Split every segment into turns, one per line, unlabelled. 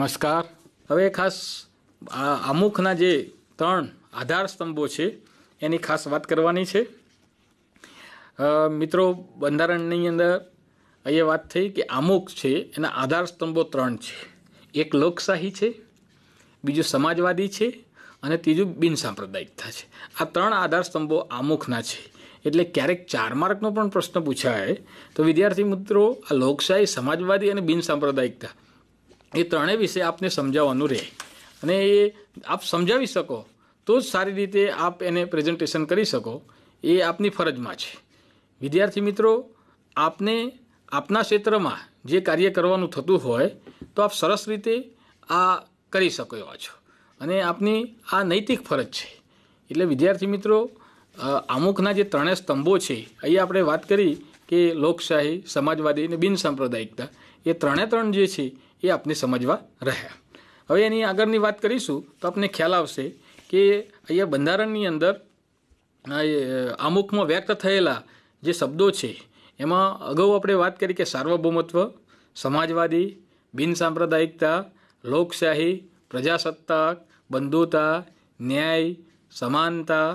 નમસ્કાર હવે ખાસ અમુકના જે ત્રણ આધાર સ્તંભો છે એની ખાસ વાત કરવાની છે મિત્રો બંધારણની અંદર અહીંયા વાત થઈ કે અમુક છે એના આધાર સ્તંભો ત્રણ છે એક લોકશાહી છે બીજું સમાજવાદી છે અને ત્રીજું બિનસાંપ્રદાયિકતા છે આ ત્રણ આધાર સ્તંભો આમુખના છે એટલે ક્યારેક ચાર માર્કનો પણ પ્રશ્ન પૂછાય તો વિદ્યાર્થી મિત્રો આ લોકશાહી સમાજવાદી અને બિનસાંપ્રદાયિકતા એ ત્રણેય વિષય આપને સમજાવવાનું રહે અને એ આપ સમજાવી શકો તો જ સારી રીતે આપ એને પ્રેઝન્ટેશન કરી શકો એ આપની ફરજમાં છે વિદ્યાર્થી મિત્રો આપને આપના ક્ષેત્રમાં જે કાર્ય કરવાનું થતું હોય તો આપ સરસ રીતે આ કરી શકો એવા છો અને આપની આ નૈતિક ફરજ છે એટલે વિદ્યાર્થી મિત્રો અમુકના જે ત્રણેય સ્તંભો છે અહીં આપણે વાત કરી કે લોકશાહી સમાજવાદી અને બિનસાંપ્રદાયિકતા એ ત્રણે ત્રણ જે છે એ આપને સમજવા રહ્યા હવે એની આગળની વાત કરીશું તો આપને ખ્યાલ આવશે કે અહીંયા બંધારણની અંદર અમુકમાં વ્યક્ત થયેલા જે શબ્દો છે એમાં અગાઉ આપણે વાત કરી કે સાર્વભૌમત્વ સમાજવાદી બિનસાંપ્રદાયિકતા લોકશાહી પ્રજાસત્તાક બંધુતા ન્યાય સમાનતા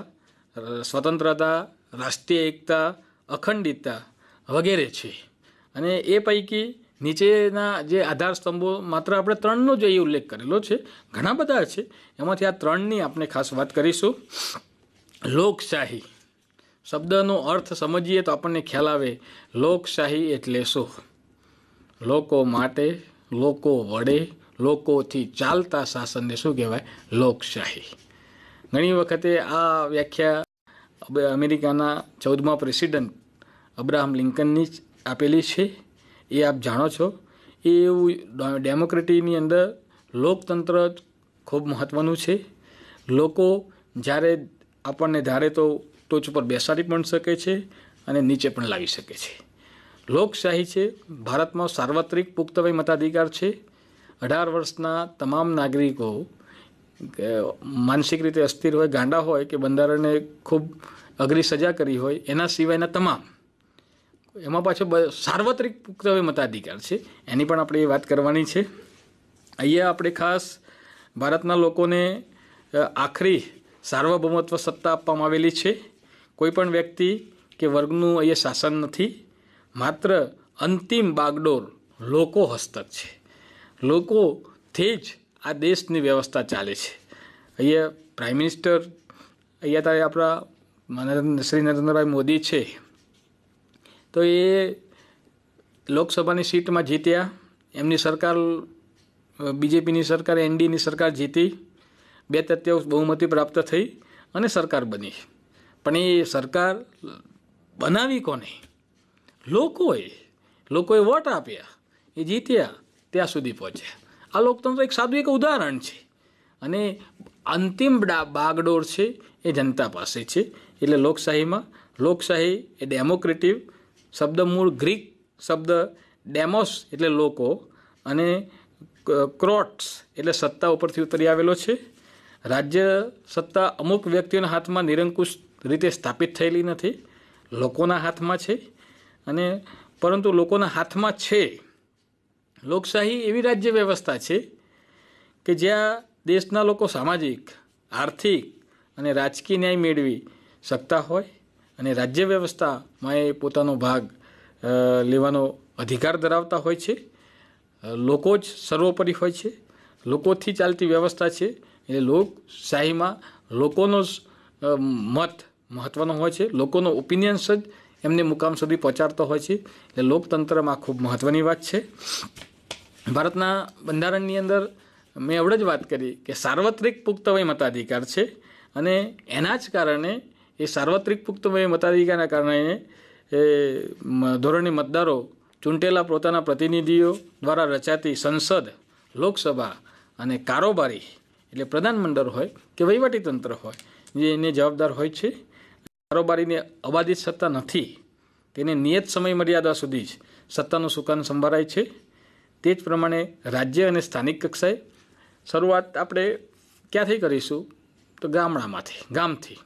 સ્વતંત્રતા રાષ્ટ્રીય એકતા અખંડિતતા વગેરે છે અને એ પૈકી નીચેના જે આધાર સ્તંભો માત્ર આપણે ત્રણનો જ અહીં ઉલ્લેખ કરેલો છે ઘણા બધા છે એમાંથી આ ત્રણની આપણે ખાસ વાત કરીશું લોકશાહી શબ્દનો અર્થ સમજીએ તો આપણને ખ્યાલ આવે લોકશાહી એટલે શું લોકો માટે લોકો વડે લોકોથી ચાલતા શાસનને શું કહેવાય લોકશાહી ઘણી વખતે આ વ્યાખ્યા અમેરિકાના ચૌદમા પ્રેસિડન્ટ અબ્રાહમ લિંકનની જ આપેલી છે એ આપ જાણો છો એ એવું ડેમોક્રેટીની અંદર લોકતંત્ર ખૂબ મહત્ત્વનું છે લોકો જ્યારે આપણને ધારે તો ટોચ ઉપર બેસાડી પણ શકે છે અને નીચે પણ લાવી શકે છે લોકશાહી છે ભારતમાં સાર્વત્રિક પુખ્તવય મતાધિકાર છે અઢાર વર્ષના તમામ નાગરિકો માનસિક રીતે અસ્થિર હોય ગાંડા હોય કે બંધારણે ખૂબ અઘરી સજા કરી હોય એના સિવાયના તમામ એમાં પાછો સાર્વત્રિક પુખ્ત મતાધિકાર છે એની પણ આપણે વાત કરવાની છે અહીંયા આપણે ખાસ ભારતના લોકોને આખરી સાર્વભૌમત્વ સત્તા આપવામાં આવેલી છે કોઈપણ વ્યક્તિ કે વર્ગનું અહીંયા શાસન નથી માત્ર અંતિમ બાગડોર લોકો હસ્તક છે લોકોથી જ આ દેશની વ્યવસ્થા ચાલે છે અહીંયા પ્રાઇમ મિનિસ્ટર અહીંયા તારે આપણા શ્રી નરેન્દ્રભાઈ મોદી છે તો એ લોકસભાની સીટમાં જીત્યા એમની સરકાર બીજેપીની સરકાર એનડીની સરકાર જીતી બે તૃતીયાંશ બહુમતી પ્રાપ્ત થઈ અને સરકાર બની પણ એ સરકાર બનાવી કોને લોકોએ લોકોએ વોટ આપ્યા એ જીત્યા ત્યાં સુધી પહોંચ્યા આ લોકતંત્ર એક સાદું એક ઉદાહરણ છે અને અંતિમ બાગડોર છે એ જનતા પાસે છે એટલે લોકશાહીમાં લોકશાહી એ ડેમોક્રેટિવ શબ્દ મૂળ ગ્રીક શબ્દ ડેમોસ એટલે લોકો અને ક્રોટ્સ એટલે સત્તા ઉપરથી ઉતરી આવેલો છે રાજ્ય સત્તા અમુક વ્યક્તિઓના હાથમાં નિરંકુશ રીતે સ્થાપિત થયેલી નથી લોકોના હાથમાં છે અને પરંતુ લોકોના હાથમાં છે લોકશાહી એવી રાજ્ય વ્યવસ્થા છે કે જ્યાં દેશના લોકો સામાજિક આર્થિક અને રાજકીય ન્યાય મેળવી શકતા હોય અને રાજ્ય વ્યવસ્થામાં એ પોતાનો ભાગ લેવાનો અધિકાર ધરાવતા હોય છે લોકો જ સર્વોપરી હોય છે લોકોથી ચાલતી વ્યવસ્થા છે એ લોકશાહીમાં લોકોનો જ મત મહત્ત્વનો હોય છે લોકોનો ઓપિનિયન્સ જ એમને મુકામ સુધી પહોંચાડતો હોય છે એટલે લોકતંત્રમાં ખૂબ મહત્ત્વની વાત છે ભારતના બંધારણની અંદર મેં એવડે જ વાત કરી કે સાર્વત્રિક પુખ્તવય મતાધિકાર છે અને એના જ કારણે એ સાર્વત્રિક પુખ્તમય મતાધિકારના કારણે એ ધોરણે મતદારો ચૂંટેલા પોતાના પ્રતિનિધિઓ દ્વારા રચાતી સંસદ લોકસભા અને કારોબારી એટલે પ્રધાનમંડળ હોય કે વહીવટીતંત્ર હોય જે એને જવાબદાર હોય છે કારોબારીને અબાધિત સત્તા નથી તેને નિયત સમય મર્યાદા સુધી જ સત્તાનું સુકાન સંભળાય છે તે જ પ્રમાણે રાજ્ય અને સ્થાનિક કક્ષાએ શરૂઆત આપણે ક્યાંથી કરીશું તો ગામડામાંથી ગામથી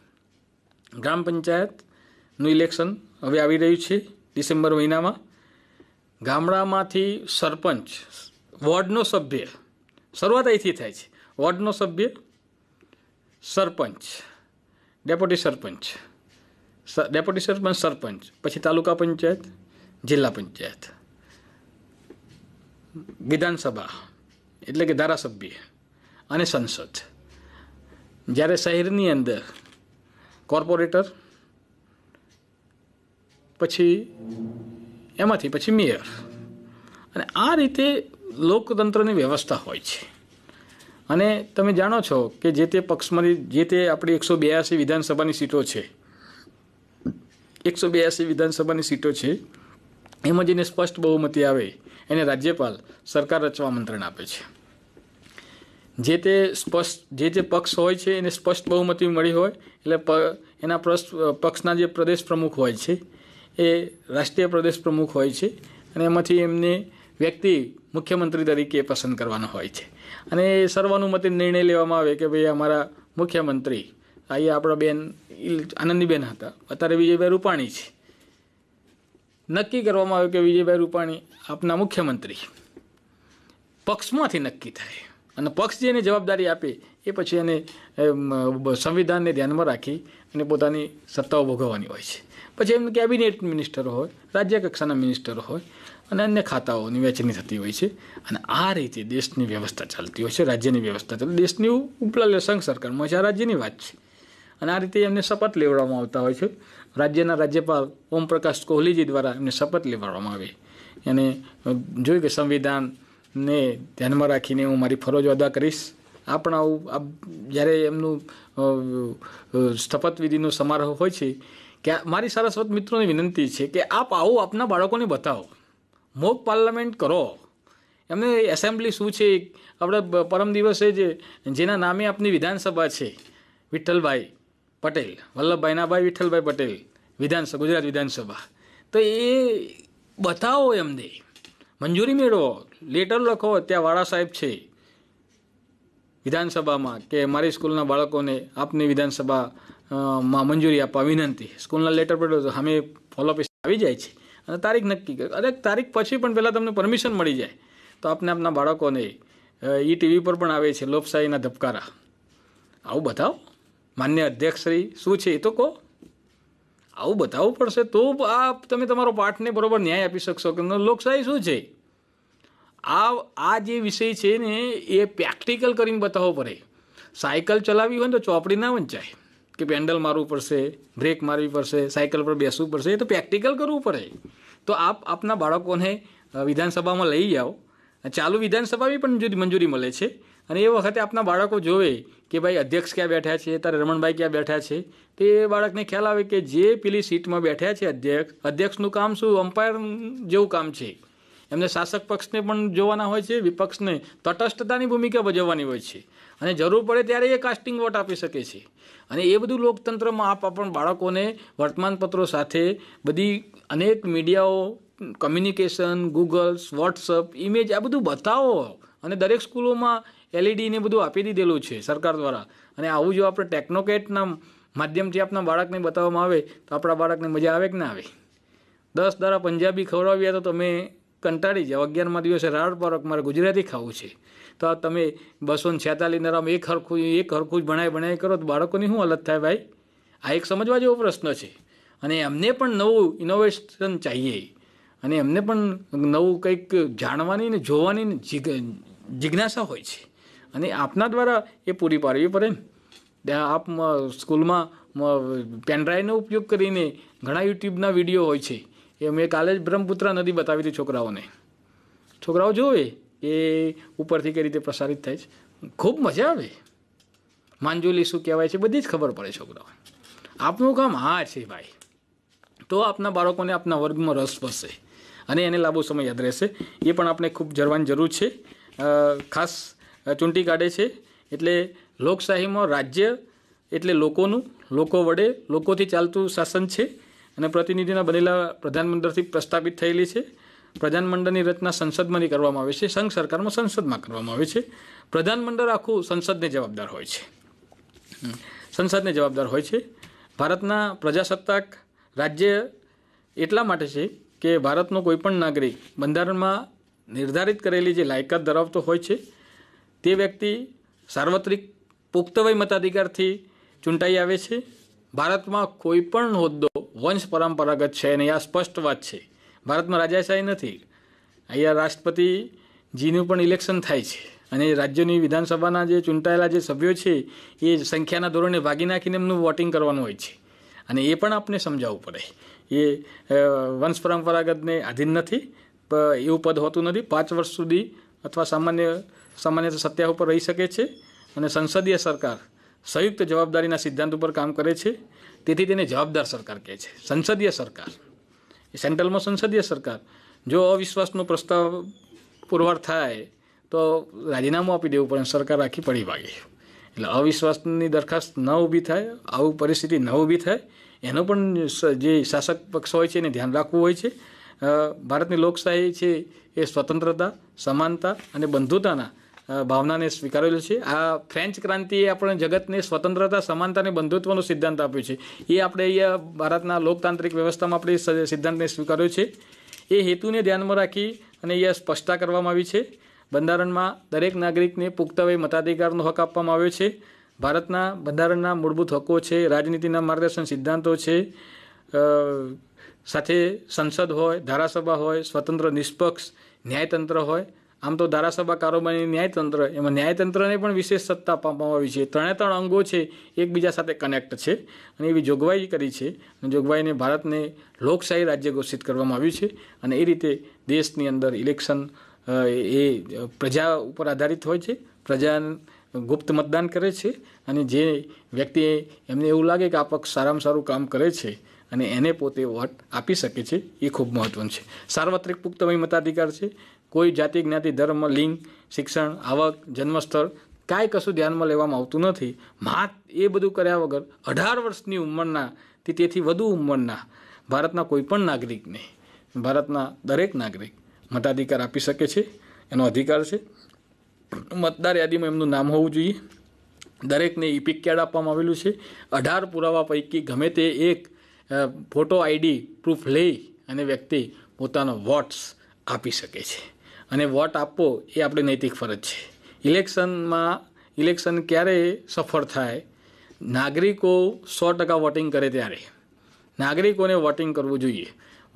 ગ્રામ પંચાયતનું ઇલેક્શન હવે આવી રહ્યું છે ડિસેમ્બર મહિનામાં ગામડામાંથી સરપંચ વોર્ડનો સભ્ય શરૂઆત અહીંથી થાય છે વોર્ડનો સભ્ય સરપંચ ડેપ્યુટી સરપંચ ડેપ્યુટી સરપંચ સરપંચ પછી તાલુકા પંચાયત જિલ્લા પંચાયત વિધાનસભા એટલે કે ધારાસભ્ય અને સંસદ જ્યારે શહેરની અંદર કોર્પોરેટર પછી એમાંથી પછી મેયર અને આ રીતે લોકતંત્રની વ્યવસ્થા હોય છે અને તમે જાણો છો કે જે તે પક્ષમાંથી જે તે આપણી એકસો બ્યાસી વિધાનસભાની સીટો છે એકસો બ્યાસી વિધાનસભાની સીટો છે એમાં જેને સ્પષ્ટ બહુમતી આવે એને રાજ્યપાલ સરકાર રચવા આમંત્રણ આપે છે જે તે સ્પષ્ટ જે જે પક્ષ હોય છે એને સ્પષ્ટ બહુમતી મળી હોય એટલે એના પક્ષના જે પ્રદેશ પ્રમુખ હોય છે એ રાષ્ટ્રીય પ્રદેશ પ્રમુખ હોય છે અને એમાંથી એમને વ્યક્તિ મુખ્યમંત્રી તરીકે પસંદ કરવાનો હોય છે અને એ સર્વાનુમતિ નિર્ણય લેવામાં આવે કે ભાઈ અમારા મુખ્યમંત્રી અહીંયા આપણા બેન આનંદીબેન હતા અત્યારે વિજયભાઈ રૂપાણી છે નક્કી કરવામાં આવે કે વિજયભાઈ રૂપાણી આપના મુખ્યમંત્રી પક્ષમાંથી નક્કી થાય અને પક્ષ જે એને જવાબદારી આપે એ પછી એને સંવિધાનને ધ્યાનમાં રાખી અને પોતાની સત્તાઓ ભોગવવાની હોય છે પછી એમનું કેબિનેટ મિનિસ્ટરો હોય રાજ્ય કક્ષાના મિનિસ્ટર હોય અને અન્ય ખાતાઓની વહેંચણી થતી હોય છે અને આ રીતે દેશની વ્યવસ્થા ચાલતી હોય છે રાજ્યની વ્યવસ્થા ચાલતી દેશની ઉપલા સંઘ સરકારમાં છે આ રાજ્યની વાત છે અને આ રીતે એમને શપથ લેવડાવવામાં આવતા હોય છે રાજ્યના રાજ્યપાલ ઓમ પ્રકાશ કોહલીજી દ્વારા એમને શપથ લેવડાવવામાં આવે અને જોયું કે સંવિધાન ને ધ્યાનમાં રાખીને હું મારી ફરજ અદા કરીશ આપણા આ જ્યારે એમનું સ્થપતવિધિનો સમારોહ હોય છે કે મારી સરસ્વત મિત્રોને વિનંતી છે કે આપ આવો આપના બાળકોને બતાવો મોક પાર્લામેન્ટ કરો એમને એસેમ્બલી શું છે આપણે પરમ દિવસે જે જેના નામે આપની વિધાનસભા છે વિઠ્ઠલભાઈ પટેલ વલ્લભભાઈનાભાઈ વિઠ્ઠલભાઈ પટેલ વિધાનસભા ગુજરાત વિધાનસભા તો એ બતાવો એમને મંજૂરી મેળવો લેટર લખો ત્યાં વાળા સાહેબ છે વિધાનસભામાં કે મારી સ્કૂલના બાળકોને આપની વિધાનસભા માં મંજૂરી આપવા વિનંતી સ્કૂલના લેટર પડ્યો તો અમે ફોલો ઓફિસ આવી જાય છે અને તારીખ નક્કી કરી અને તારીખ પછી પણ પહેલાં તમને પરમિશન મળી જાય તો આપને આપના બાળકોને ઈ ટીવી પર પણ આવે છે લોકશાહીના ધબકારા આવું બતાવો માન્ય અધ્યક્ષશ્રી શું છે એ તો કહો આવું બતાવવું પડશે તો આ તમે તમારો પાઠને બરાબર ન્યાય આપી શકશો કે લોકશાહી શું છે આ આ જે વિષય છે ને એ પ્રેક્ટિકલ કરીને બતાવવો પડે સાયકલ ચલાવવી હોય ને તો ચોપડી ના વંચાય કે પેન્ડલ મારવું પડશે બ્રેક મારવી પડશે સાયકલ પર બેસવું પડશે એ તો પ્રેક્ટિકલ કરવું પડે તો આપ આપના બાળકોને વિધાનસભામાં લઈ જાઓ ચાલુ વિધાનસભાની પણ મંજૂરી મળે છે અને એ વખતે આપના બાળકો જોવે કે ભાઈ અધ્યક્ષ ક્યાં બેઠા છે તારે રમણભાઈ ક્યાં બેઠા છે તે એ બાળકને ખ્યાલ આવે કે જે પેલી સીટમાં બેઠા છે અધ્યક્ષ અધ્યક્ષનું કામ શું અમ્પાયર જેવું કામ છે એમને શાસક પક્ષને પણ જોવાના હોય છે વિપક્ષને તટસ્થતાની ભૂમિકા ભજવવાની હોય છે અને જરૂર પડે ત્યારે એ કાસ્ટિંગ વોટ આપી શકે છે અને એ બધું લોકતંત્રમાં આપ પણ બાળકોને વર્તમાનપત્રો સાથે બધી અનેક મીડિયાઓ કમ્યુનિકેશન ગૂગલ્સ વોટ્સઅપ ઇમેજ આ બધું બતાવો અને દરેક સ્કૂલોમાં એલઈડીને બધું આપી દીધેલું છે સરકાર દ્વારા અને આવું જો આપણે ટેકનોકેટના માધ્યમથી આપણા બાળકને બતાવવામાં આવે તો આપણા બાળકને મજા આવે કે ના આવે દસ દાડા પંજાબી ખવડાવ્યા તો તમે કંટાળી જાઓ અગિયારમાં દિવસે રાડ પરક મારે ગુજરાતી ખાવું છે તો આ તમે બસો ને છેતાલીસ નરામ એક હરખું એક હરખું જ ભણાય ભણાય કરો તો બાળકોની શું હાલત થાય ભાઈ આ એક સમજવા જેવો પ્રશ્ન છે અને એમને પણ નવું ઇનોવેશન ચાહીએ અને એમને પણ નવું કંઈક જાણવાની ને જોવાની જિજ્ઞાસા હોય છે અને આપના દ્વારા એ પૂરી પાડવી પડે ને આપ સ્કૂલમાં પેનડ્રાઈવનો ઉપયોગ કરીને ઘણા યુટ્યુબના વિડીયો હોય છે એ મેં કાલે જ બ્રહ્મપુત્રા નદી બતાવી હતી છોકરાઓને છોકરાઓ જોવે એ ઉપરથી કઈ રીતે પ્રસારિત થાય છે ખૂબ મજા આવે માંજોલી શું કહેવાય છે બધી જ ખબર પડે છોકરાઓ આપનું કામ હા છે ભાઈ તો આપના બાળકોને આપના વર્ગમાં રસ પડશે અને એને લાંબો સમય યાદ રહેશે એ પણ આપણે ખૂબ જરવાની જરૂર છે ખાસ ચૂંટી કાઢે છે એટલે લોકશાહીમાં રાજ્ય એટલે લોકોનું લોકો વડે લોકોથી ચાલતું શાસન છે અને પ્રતિનિધિના બનેલા પ્રધાનમંત્રીથી પ્રસ્થાપિત થયેલી છે પ્રધાનમંડળની રચના સંસદમાં કરવામાં આવે છે સંઘ સરકારમાં સંસદમાં કરવામાં આવે છે પ્રધાનમંડળ આખું સંસદને જવાબદાર હોય છે સંસદને જવાબદાર હોય છે ભારતના પ્રજાસત્તાક રાજ્ય એટલા માટે છે કે ભારતનો કોઈપણ નાગરિક બંધારણમાં નિર્ધારિત કરેલી જે લાયકાત ધરાવતો હોય છે તે વ્યક્તિ સાર્વત્રિક પુખ્તવય મતાધિકારથી ચૂંટાઈ આવે છે ભારતમાં કોઈ પણ હોદ્દો વંશ પરંપરાગત છે અને આ સ્પષ્ટ વાત છે ભારતમાં રાજાશાહી નથી અહીંયા રાષ્ટ્રપતિજીનું પણ ઇલેક્શન થાય છે અને રાજ્યની વિધાનસભાના જે ચૂંટાયેલા જે સભ્યો છે એ સંખ્યાના ધોરણે ભાગી નાખીને એમનું વોટિંગ કરવાનું હોય છે અને એ પણ આપણે સમજાવવું પડે એ વંશ પરંપરાગતને આધીન નથી એવું પદ હોતું નથી પાંચ વર્ષ સુધી અથવા સામાન્ય સામાન્ય સત્યા ઉપર રહી શકે છે અને સંસદીય સરકાર સંયુક્ત જવાબદારીના સિદ્ધાંત ઉપર કામ કરે છે તેથી તેને જવાબદાર સરકાર કહે છે સંસદીય સરકાર એ સેન્ટ્રલમાં સંસદીય સરકાર જો અવિશ્વાસનો પ્રસ્તાવ પુરવાર થાય તો રાજીનામું આપી દેવું પડે સરકાર આખી પડી ભાગે એટલે અવિશ્વાસની દરખાસ્ત ન ઊભી થાય આવું પરિસ્થિતિ ન ઊભી થાય એનો પણ જે શાસક પક્ષ હોય છે એને ધ્યાન રાખવું હોય છે ભારતની લોકશાહી છે એ સ્વતંત્રતા સમાનતા અને બંધુતાના ભાવનાને સ્વીકારેલું છે આ ફ્રેન્ચ ક્રાંતિએ આપણે જગતને સ્વતંત્રતા સમાનતા અને બંધુત્વનો સિદ્ધાંત આપ્યો છે એ આપણે અહીંયા ભારતના લોકતાંત્રિક વ્યવસ્થામાં આપણે સિદ્ધાંતને સ્વીકાર્યો છે એ હેતુને ધ્યાનમાં રાખી અને અહીંયા સ્પષ્ટતા કરવામાં આવી છે બંધારણમાં દરેક નાગરિકને પુખ્તવે મતાધિકારનો હક આપવામાં આવ્યો છે ભારતના બંધારણના મૂળભૂત હકો છે રાજનીતિના માર્ગદર્શન સિદ્ધાંતો છે સાથે સંસદ હોય ધારાસભા હોય સ્વતંત્ર નિષ્પક્ષ ન્યાયતંત્ર હોય આમ તો ધારાસભા કારોબારી ન્યાયતંત્ર એમાં ન્યાયતંત્રને પણ વિશેષ સત્તા આપવામાં આવી છે ત્રણે ત્રણ અંગો છે એકબીજા સાથે કનેક્ટ છે અને એવી જોગવાઈ કરી છે અને જોગવાઈને ભારતને લોકશાહી રાજ્ય ઘોષિત કરવામાં આવ્યું છે અને એ રીતે દેશની અંદર ઇલેક્શન એ પ્રજા ઉપર આધારિત હોય છે પ્રજા ગુપ્ત મતદાન કરે છે અને જે વ્યક્તિ એમને એવું લાગે કે આ પક્ષ સારામાં સારું કામ કરે છે અને એને પોતે વોટ આપી શકે છે એ ખૂબ મહત્વનું છે સાર્વત્રિક પુખ્તમય મતાધિકાર છે કોઈ જાતિ જ્ઞાતિ ધર્મ લિંગ શિક્ષણ આવક જન્મસ્થળ કાંઈ કશું ધ્યાનમાં લેવામાં આવતું નથી માત એ બધું કર્યા વગર અઢાર વર્ષની ઉંમરના તે તેથી વધુ ઉંમરના ભારતના કોઈપણ નાગરિકને ભારતના દરેક નાગરિક મતાધિકાર આપી શકે છે એનો અધિકાર છે મતદાર યાદીમાં એમનું નામ હોવું જોઈએ દરેકને ઇપિક કાર્ડ આપવામાં આવેલું છે અઢાર પુરાવા પૈકી ગમે તે એક ફોટો આઈડી પ્રૂફ લઈ અને વ્યક્તિ પોતાનો વોટ્સ આપી શકે છે અને વોટ આપવો એ આપણી નૈતિક ફરજ છે ઇલેક્શનમાં ઇલેક્શન ક્યારે સફળ થાય નાગરિકો સો ટકા વોટિંગ કરે ત્યારે નાગરિકોને વોટિંગ કરવું જોઈએ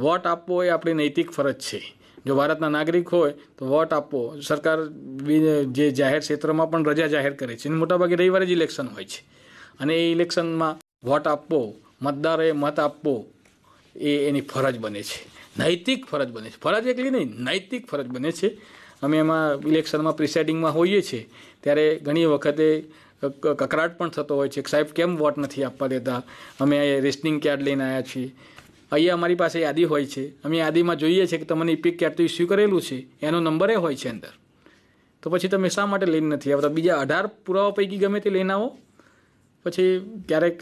વોટ આપવો એ આપણી નૈતિક ફરજ છે જો ભારતના નાગરિક હોય તો વોટ આપવો સરકાર જે જાહેર ક્ષેત્રમાં પણ રજા જાહેર કરે છે અને મોટાભાગે રવિવારે જ ઇલેક્શન હોય છે અને એ ઇલેક્શનમાં વોટ આપવો મતદારોએ મત આપવો એ એની ફરજ બને છે નૈતિક ફરજ બને છે ફરજ એકલી નહીં નૈતિક ફરજ બને છે અમે એમાં ઇલેક્શનમાં પ્રિસાઇડિંગમાં હોઈએ છીએ ત્યારે ઘણી વખતે કકરાટ પણ થતો હોય છે સાહેબ કેમ વોટ નથી આપવા દેતા અમે રેશનિંગ કાર્ડ લઈને આવ્યા છીએ અહીંયા અમારી પાસે યાદી હોય છે અમે યાદીમાં જોઈએ છીએ કે તમને ઇપિક કાર્ડ તો ઇસ્યુ કરેલું છે એનો નંબરે હોય છે અંદર તો પછી તમે શા માટે લઈને નથી આવતા બીજા અઢાર પુરાવા પૈકી ગમે તે લઈને આવો પછી ક્યારેક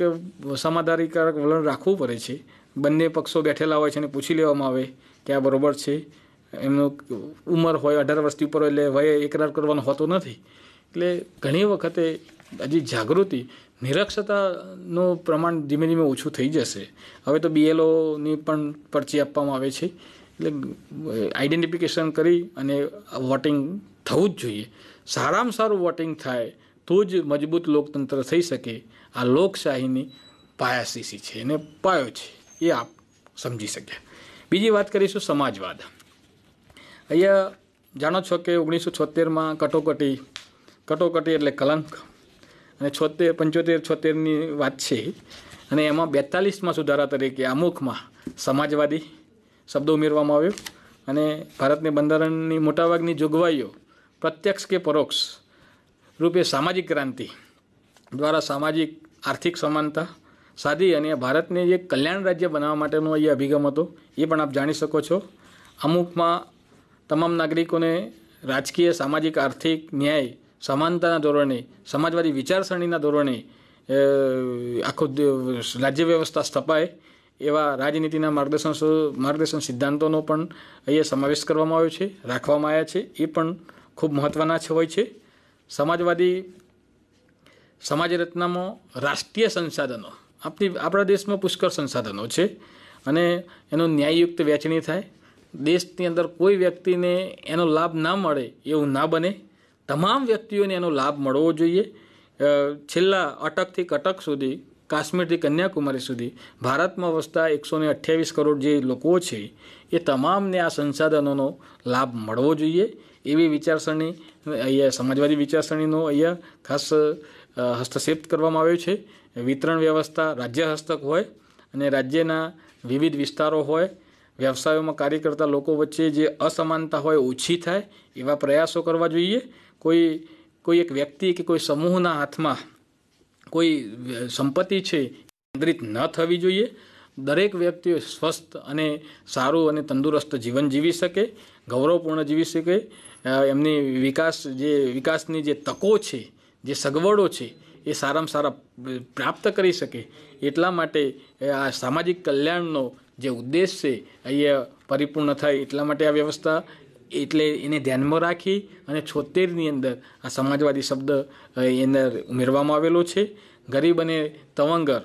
સમાધાનીકારક વલણ રાખવું પડે છે બંને પક્ષો બેઠેલા હોય છે અને પૂછી લેવામાં આવે કે આ બરોબર છે એમનું ઉંમર હોય અઢાર વર્ષથી ઉપર હોય એટલે વય એકરાર કરવાનો હોતો નથી એટલે ઘણી વખતે હજી જાગૃતિ નિરક્ષરતાનું પ્રમાણ ધીમે ધીમે ઓછું થઈ જશે હવે તો બીએલઓની પણ પરચી આપવામાં આવે છે એટલે આઈડેન્ટિફિકેશન કરી અને વોટિંગ થવું જ જોઈએ સારામાં સારું વોટિંગ થાય તો જ મજબૂત લોકતંત્ર થઈ શકે આ લોકશાહીની પાયાસીસી છે એને પાયો છે એ આપ સમજી શક્યા બીજી વાત કરીશું સમાજવાદ અહીંયા જાણો છો કે ઓગણીસો છોતેરમાં કટોકટી કટોકટી એટલે કલંક અને છોતેર પંચોતેર છોતેરની વાત છે અને એમાં બેતાલીસમાં સુધારા તરીકે અમુકમાં સમાજવાદી શબ્દો ઉમેરવામાં આવ્યો અને ભારતની બંધારણની મોટાભાગની જોગવાઈઓ પ્રત્યક્ષ કે પરોક્ષ રૂપે સામાજિક ક્રાંતિ દ્વારા સામાજિક આર્થિક સમાનતા સાધી અને ભારતને એક કલ્યાણ રાજ્ય બનાવવા માટેનો એ અભિગમ હતો એ પણ આપ જાણી શકો છો અમુકમાં તમામ નાગરિકોને રાજકીય સામાજિક આર્થિક ન્યાય સમાનતાના ધોરણે સમાજવાદી વિચારસરણીના ધોરણે આખો રાજ્ય વ્યવસ્થા સ્થપાય એવા રાજનીતિના માર્ગદર્શન માર્ગદર્શન સિદ્ધાંતોનો પણ અહીંયા સમાવેશ કરવામાં આવ્યો છે રાખવામાં આવ્યા છે એ પણ ખૂબ મહત્ત્વના હોય છે સમાજવાદી સમાજ રચનામાં રાષ્ટ્રીય સંસાધનો આપણી આપણા દેશમાં પુષ્કળ સંસાધનો છે અને એનો ન્યાયયુક્ત વહેંચણી થાય દેશની અંદર કોઈ વ્યક્તિને એનો લાભ ના મળે એવું ના બને તમામ વ્યક્તિઓને એનો લાભ મળવો જોઈએ છેલ્લા અટકથી કટક સુધી કાશ્મીરથી કન્યાકુમારી સુધી ભારતમાં વસતા એકસો ને અઠ્યાવીસ કરોડ જે લોકો છે એ તમામને આ સંસાધનોનો લાભ મળવો જોઈએ એવી વિચારસરણી અહીંયા સમાજવાદી વિચારસરણીનો અહીંયા ખાસ હસ્તક્ષેપ કરવામાં આવ્યો છે વિતરણ વ્યવસ્થા રાજ્ય હસ્તક હોય અને રાજ્યના વિવિધ વિસ્તારો હોય વ્યવસાયોમાં કાર્ય કરતા લોકો વચ્ચે જે અસમાનતા હોય ઓછી થાય એવા પ્રયાસો કરવા જોઈએ કોઈ કોઈ એક વ્યક્તિ કે કોઈ સમૂહના હાથમાં કોઈ સંપત્તિ છે કેન્દ્રિત ન થવી જોઈએ દરેક વ્યક્તિઓ સ્વસ્થ અને સારું અને તંદુરસ્ત જીવન જીવી શકે ગૌરવપૂર્ણ જીવી શકે એમની વિકાસ જે વિકાસની જે તકો છે જે સગવડો છે એ સારામાં સારા પ્રાપ્ત કરી શકે એટલા માટે આ સામાજિક કલ્યાણનો જે ઉદ્દેશ છે અહીંયા પરિપૂર્ણ થાય એટલા માટે આ વ્યવસ્થા એટલે એને ધ્યાનમાં રાખી અને છોતેરની અંદર આ સમાજવાદી શબ્દ એની અંદર ઉમેરવામાં આવેલો છે ગરીબ અને તવંગર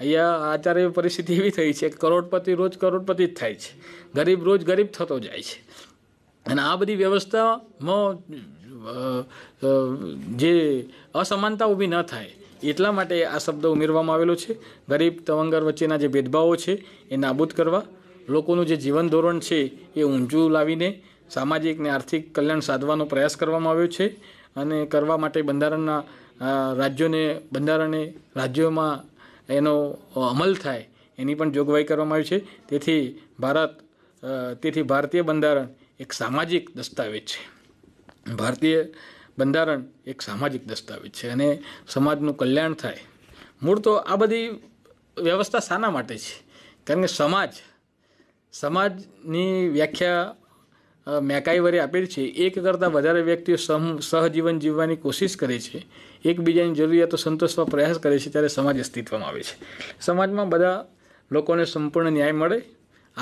અહીંયા આચાર્ય પરિસ્થિતિ એવી થઈ છે કે કરોડપતિ રોજ કરોડપતિ જ થાય છે ગરીબ રોજ ગરીબ થતો જાય છે અને આ બધી વ્યવસ્થામાં જે અસમાનતા ઊભી ન થાય એટલા માટે આ શબ્દ ઉમેરવામાં આવેલો છે ગરીબ તવંગર વચ્ચેના જે ભેદભાવો છે એ નાબૂદ કરવા લોકોનું જે જીવન ધોરણ છે એ ઊંચું લાવીને સામાજિક ને આર્થિક કલ્યાણ સાધવાનો પ્રયાસ કરવામાં આવ્યો છે અને કરવા માટે બંધારણના રાજ્યોને બંધારણે રાજ્યોમાં એનો અમલ થાય એની પણ જોગવાઈ કરવામાં આવી છે તેથી ભારત તેથી ભારતીય બંધારણ એક સામાજિક દસ્તાવેજ છે ભારતીય બંધારણ એક સામાજિક દસ્તાવેજ છે અને સમાજનું કલ્યાણ થાય મૂળ તો આ બધી વ્યવસ્થા શાના માટે છે કારણ કે સમાજ સમાજની વ્યાખ્યા મેકાઈવરી આપેલી છે એક કરતાં વધારે વ્યક્તિઓ સહજીવન જીવવાની કોશિશ કરે છે એકબીજાની જરૂરિયાતો સંતોષવા પ્રયાસ કરે છે ત્યારે સમાજ અસ્તિત્વમાં આવે છે સમાજમાં બધા લોકોને સંપૂર્ણ ન્યાય મળે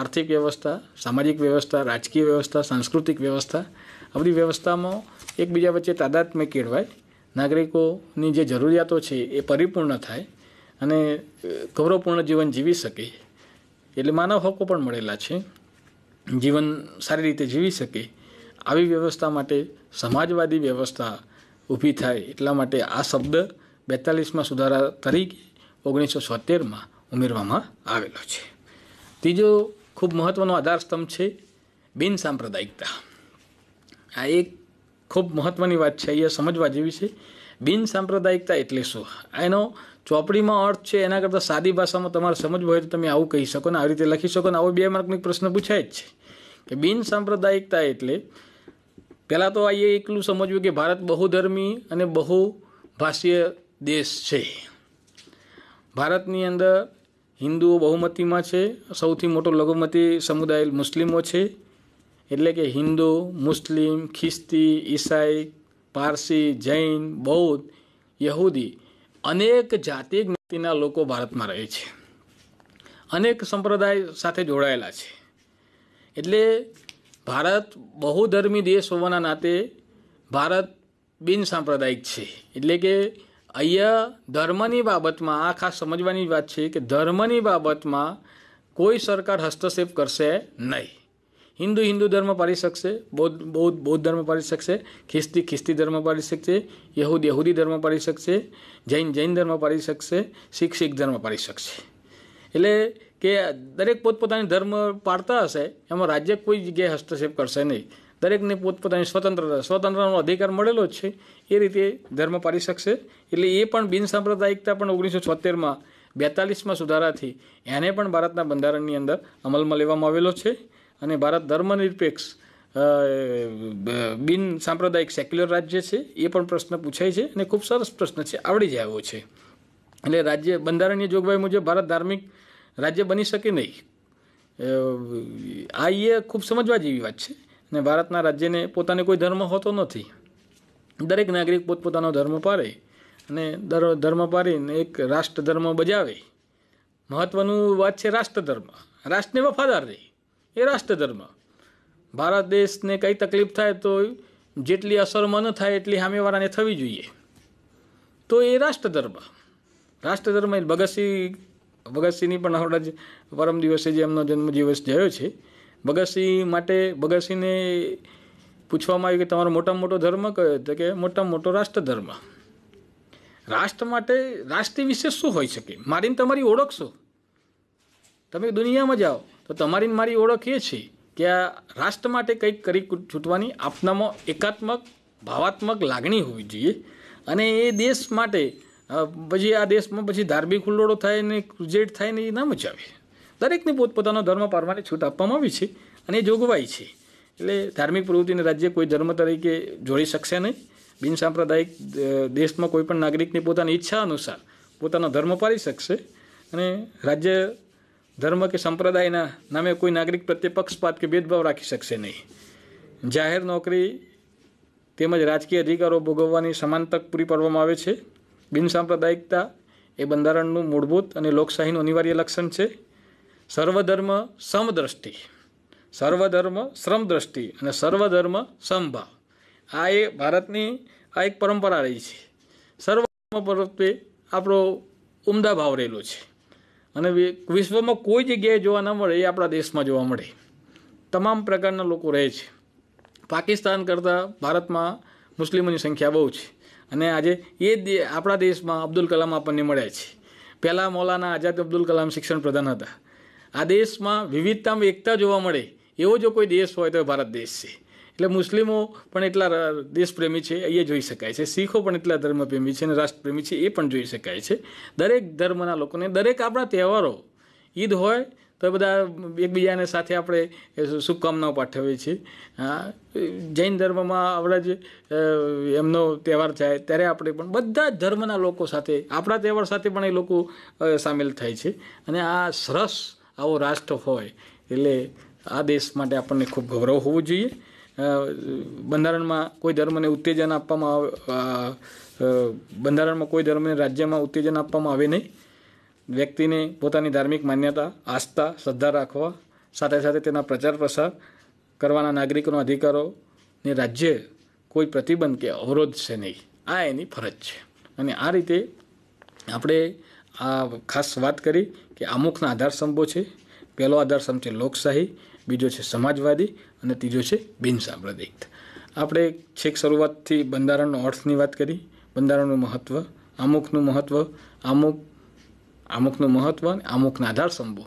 આર્થિક વ્યવસ્થા સામાજિક વ્યવસ્થા રાજકીય વ્યવસ્થા સાંસ્કૃતિક વ્યવસ્થા આ વ્યવસ્થામાં એકબીજા વચ્ચે તાદાત્મ્ય કેળવાય નાગરિકોની જે જરૂરિયાતો છે એ પરિપૂર્ણ થાય અને ગૌરવપૂર્ણ જીવન જીવી શકે એટલે માનવ હકો પણ મળેલા છે જીવન સારી રીતે જીવી શકે આવી વ્યવસ્થા માટે સમાજવાદી વ્યવસ્થા ઊભી થાય એટલા માટે આ શબ્દ બેતાલીસમાં સુધારા તરીકે ઓગણીસો છોતેરમાં ઉમેરવામાં આવેલો છે ત્રીજો ખૂબ મહત્ત્વનો આધારસ્તંભ છે બિનસાંપ્રદાયિકતા આ એક ખૂબ મહત્ત્વની વાત છે અહીંયા સમજવા જેવી છે બિન સાંપ્રદાયિકતા એટલે શું એનો ચોપડીમાં અર્થ છે એના કરતાં સાદી ભાષામાં તમારે સમજવું હોય તો તમે આવું કહી શકો ને આવી રીતે લખી શકો ને આવો બે માર્કનો પ્રશ્ન પૂછાય જ છે કે બિન સાંપ્રદાયિકતા એટલે પહેલાં તો આ એકલું એટલું સમજવું કે ભારત બહુધર્મી અને બહુ ભાષીય દેશ છે ભારતની અંદર હિન્દુઓ બહુમતીમાં છે સૌથી મોટો લઘુમતી સમુદાય મુસ્લિમો છે એટલે કે હિન્દુ મુસ્લિમ ખ્રિસ્તી ઈસાઈ પારસી જૈન બૌદ્ધ યહૂદી અનેક જાતિ જ્ઞાતિના લોકો ભારતમાં રહે છે અનેક સંપ્રદાય સાથે જોડાયેલા છે એટલે ભારત બહુધર્મી દેશ હોવાના નાતે ભારત બિનસાંપ્રદાયિક છે એટલે કે અહીંયા ધર્મની બાબતમાં આ ખાસ સમજવાની વાત છે કે ધર્મની બાબતમાં કોઈ સરકાર હસ્તક્ષેપ કરશે નહીં હિન્દુ હિન્દુ ધર્મ પાળી શકશે બૌદ્ધ બૌદ્ધ બૌદ્ધ ધર્મ પાળી શકશે ખ્રિસ્તી ખ્રિસ્તી ધર્મ પાળી શકશે યહૂદ યહૂદી ધર્મ પાળી શકશે જૈન જૈન ધર્મ પાળી શકશે શીખ શીખ ધર્મ પાળી શકશે એટલે કે દરેક પોતપોતાની ધર્મ પાળતા હશે એમાં રાજ્ય કોઈ જગ્યાએ હસ્તક્ષેપ કરશે નહીં દરેકને પોતપોતાની સ્વતંત્રતા સ્વતંત્રનો અધિકાર મળેલો જ છે એ રીતે ધર્મ પાળી શકશે એટલે એ પણ બિનસાંપ્રદાયિકતા પણ ઓગણીસો છોતેરમાં બેતાલીસમાં સુધારાથી એને પણ ભારતના બંધારણની અંદર અમલમાં લેવામાં આવેલો છે અને ભારત ધર્મનિરપેક્ષ બિન સાંપ્રદાયિક સેક્યુલર રાજ્ય છે એ પણ પ્રશ્ન પૂછાય છે અને ખૂબ સરસ પ્રશ્ન છે આવડી જાય એવો છે એટલે રાજ્ય બંધારણીય જોગવાઈ મુજબ ભારત ધાર્મિક રાજ્ય બની શકે નહીં આ એ ખૂબ સમજવા જેવી વાત છે અને ભારતના રાજ્યને પોતાને કોઈ ધર્મ હોતો નથી દરેક નાગરિક પોતપોતાનો ધર્મ પાળે અને દર ધર્મ પાડીને એક રાષ્ટ્ર ધર્મ બજાવે મહત્વનું વાત છે રાષ્ટ્ર ધર્મ રાષ્ટ્રને વફાદાર રહી એ રાષ્ટ્રધર્મ ભારત દેશને કંઈ તકલીફ થાય તો જેટલી અસર ન થાય એટલી સામેવાળાને થવી જોઈએ તો એ રાષ્ટ્રધર્મ રાષ્ટ્રધર્મ એ ભગતસિંહ ભગતસિંહની પણ હમણાં જ પરમ દિવસે જે એમનો જન્મ દિવસ જયો છે ભગતસિંહ માટે ભગતસિંહને પૂછવામાં આવ્યું કે તમારો મોટામાં મોટો ધર્મ કયો તો કે મોટામાં મોટો રાષ્ટ્રધર્મ રાષ્ટ્ર માટે રાષ્ટ્ર વિશે શું હોઈ શકે મારીને તમારી ઓળખશો તમે દુનિયામાં જાઓ તો તમારી મારી ઓળખ એ છે કે આ રાષ્ટ્ર માટે કંઈક કરી છૂટવાની આપનામાં એકાત્મક ભાવાત્મક લાગણી હોવી જોઈએ અને એ દેશ માટે પછી આ દેશમાં પછી ધાર્મિક હુલ્લોડો થાય ને ક્રુઝેડ થાય ને એ ના મચાવે દરેકને પોતપોતાનો ધર્મ પારવાની છૂટ આપવામાં આવી છે અને એ જોગવાઈ છે એટલે ધાર્મિક પ્રવૃત્તિને રાજ્ય કોઈ ધર્મ તરીકે જોડી શકશે નહીં બિનસાંપ્રદાયિક દેશમાં કોઈ પણ નાગરિકની પોતાની ઈચ્છા અનુસાર પોતાનો ધર્મ પાળી શકશે અને રાજ્ય ધર્મ કે સંપ્રદાયના નામે કોઈ નાગરિક પ્રત્યે પક્ષપાત કે ભેદભાવ રાખી શકશે નહીં જાહેર નોકરી તેમજ રાજકીય અધિકારો ભોગવવાની સમાન તક પૂરી પાડવામાં આવે છે બિનસાંપ્રદાયિકતા એ બંધારણનું મૂળભૂત અને લોકશાહીનું અનિવાર્ય લક્ષણ છે સર્વધર્મ સમદ્રષ્ટિ સર્વધર્મ શ્રમદ્રષ્ટિ અને સર્વધર્મ સમભાવ આ એ ભારતની આ એક પરંપરા રહી છે સર્વ પ્રત્યે આપણો ઉમદા ભાવ રહેલો છે અને વિશ્વમાં કોઈ જગ્યાએ જોવા ન મળે એ આપણા દેશમાં જોવા મળે તમામ પ્રકારના લોકો રહે છે પાકિસ્તાન કરતાં ભારતમાં મુસ્લિમોની સંખ્યા બહુ છે અને આજે એ જ આપણા દેશમાં અબ્દુલ કલામ આપણને મળ્યા છે પહેલાં મૌલાના આઝાદ અબ્દુલ કલામ શિક્ષણ પ્રધાન હતા આ દેશમાં વિવિધતામાં એકતા જોવા મળે એવો જો કોઈ દેશ હોય તો ભારત દેશ છે એટલે મુસ્લિમો પણ એટલા દેશપ્રેમી છે એ જોઈ શકાય છે શીખો પણ એટલા ધર્મપ્રેમી છે અને રાષ્ટ્રપ્રેમી છે એ પણ જોઈ શકાય છે દરેક ધર્મના લોકોને દરેક આપણા તહેવારો ઈદ હોય તો બધા એકબીજાને સાથે આપણે શુભકામનાઓ પાઠવીએ છીએ જૈન ધર્મમાં આપણા જ એમનો તહેવાર થાય ત્યારે આપણે પણ બધા જ ધર્મના લોકો સાથે આપણા તહેવાર સાથે પણ એ લોકો સામેલ થાય છે અને આ સરસ આવો રાષ્ટ્ર હોય એટલે આ દેશ માટે આપણને ખૂબ ગૌરવ હોવું જોઈએ બંધારણમાં કોઈ ધર્મને ઉત્તેજન આપવામાં આવે બંધારણમાં કોઈ ધર્મને રાજ્યમાં ઉત્તેજન આપવામાં આવે નહીં વ્યક્તિને પોતાની ધાર્મિક માન્યતા આસ્થા શ્રદ્ધા રાખવા સાથે સાથે તેના પ્રચાર પ્રસાર કરવાના નાગરિકોના અધિકારોને રાજ્ય કોઈ પ્રતિબંધ કે અવરોધ છે નહીં આ એની ફરજ છે અને આ રીતે આપણે આ ખાસ વાત કરી કે અમુકના આધારસ્તંભો છે પહેલો આધારસ્તંભ છે લોકશાહી બીજો છે સમાજવાદી અને ત્રીજો છે બિનસાંપ્રદાયિક આપણે છેક શરૂઆતથી બંધારણનો અર્થની વાત કરી બંધારણનું મહત્ત્વ આમુખનું મહત્ત્વ આમુખ આમુખનું મહત્ત્વ અને આમુખના આધાર સંભો